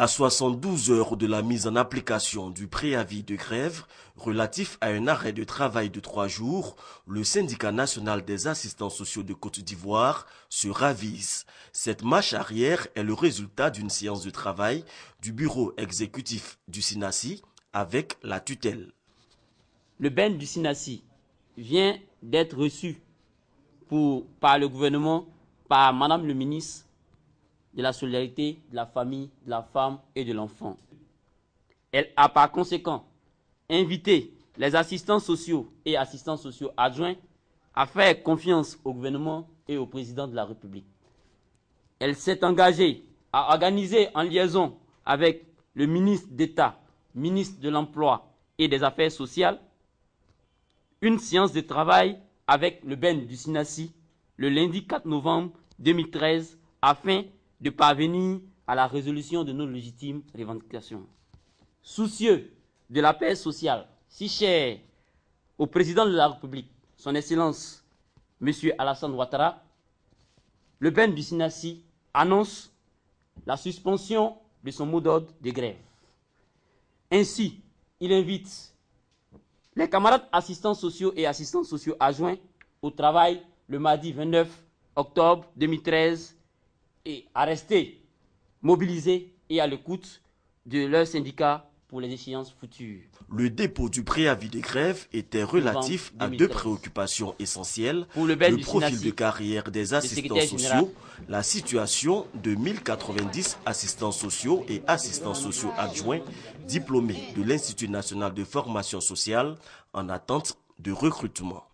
À 72 heures de la mise en application du préavis de grève relatif à un arrêt de travail de trois jours, le syndicat national des assistants sociaux de Côte d'Ivoire se ravise. Cette marche arrière est le résultat d'une séance de travail du bureau exécutif du SINASI avec la tutelle. Le BEN du SINASI vient d'être reçu par le gouvernement, par Madame le ministre de la solidarité, de la famille, de la femme et de l'enfant. Elle a par conséquent invité les assistants sociaux et assistants sociaux adjoints à faire confiance au gouvernement et au président de la République. Elle s'est engagée à organiser en liaison avec le ministre d'État, ministre de l'Emploi et des Affaires sociales, une séance de travail avec le Ben du Sinasi le lundi 4 novembre 2013 afin de parvenir à la résolution de nos légitimes revendications. Soucieux de la paix sociale, si chère au président de la République, son Excellence, M. Alassane Ouattara, le Ben du Sinassi annonce la suspension de son mot d'ordre de grève. Ainsi, il invite les camarades assistants sociaux et assistants sociaux adjoints au travail le mardi 29 octobre 2013 et à rester mobilisés et à l'écoute de leur syndicat pour les échéances futures. Le dépôt du préavis de grève était relatif à deux préoccupations essentielles, pour le, le profil de carrière des assistants sociaux, la situation de 1090 assistants sociaux et assistants sociaux adjoints diplômés de l'Institut national de formation sociale en attente de recrutement.